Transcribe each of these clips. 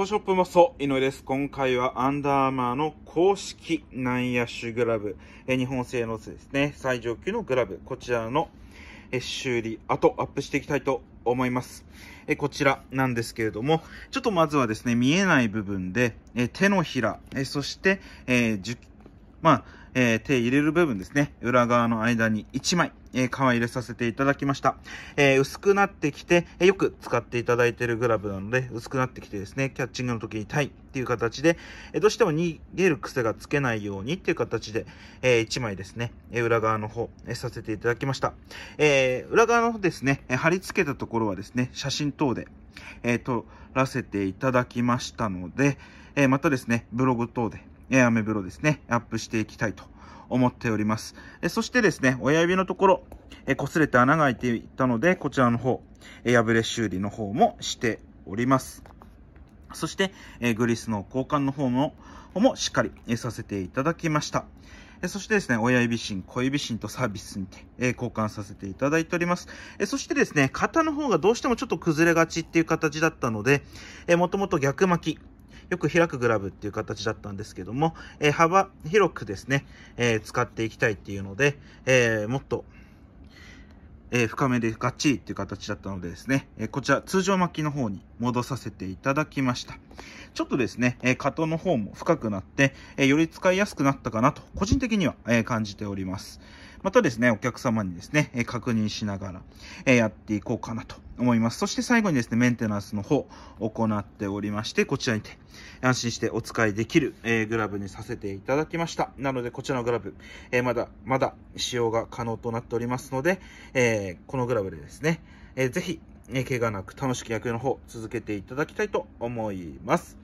フォショップもそう、井上です。今回はアンダーアーマーの公式内野手グラブ、え日本製のですね、最上級のグラブ、こちらのえ修理、あとアップしていきたいと思います。えこちらなんですけれども、ちょっとまずはですね、見えない部分で、え手のひら、えそして、えまあ、えー、手入れる部分ですね、裏側の間に1枚、えー、皮入れさせていただきました。えー、薄くなってきて、えよく使っていただいているグラブなので、薄くなってきてですね、キャッチングの時にタいっていう形で、えどうしても逃げる癖がつけないようにっていう形で、え1枚ですね、え裏側の方、えさせていただきました。え裏側の方ですね、え貼り付けたところはですね、写真等で、えー、撮らせていただきましたので、えー、またですね、ブログ等で、えー、アメブロですね、アップしていきたいと思っております。えそしてですね、親指のところ、え擦れて穴が開いていたので、こちらの方、え破れ修理の方もしております。そして、えグリスの交換の方も、もしっかり、えさせていただきました。えそしてですね、親指芯、小指芯とサービスにて、え交換させていただいております。えそしてですね、型の方がどうしてもちょっと崩れがちっていう形だったので、えー、もともと逆巻き、よく開くグラブっていう形だったんですけども、え幅広くですね、え使っていきたいっていうので、えもっとえー、深めでガッチリっていう形だったのでですね、えー、こちら通常巻きの方に戻させていただきました。ちょっとですね、えー、加藤の方も深くなって、えより使いやすくなったかなと、個人的には、え感じております。またですね、お客様にですね、え確認しながら、えやっていこうかなと思います。そして最後にですね、メンテナンスの方、行っておりまして、こちらにて、安心してお使いできる、えー、グラブにさせていただきました。なので、こちらのグラブ、えー、まだ、まだ使用が可能となっておりますので、えー、このグラブでですね、えー、ぜひ、えー、怪我なく楽しく野球の方、続けていただきたいと思います。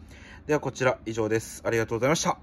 では、こちら以上です。ありがとうございました。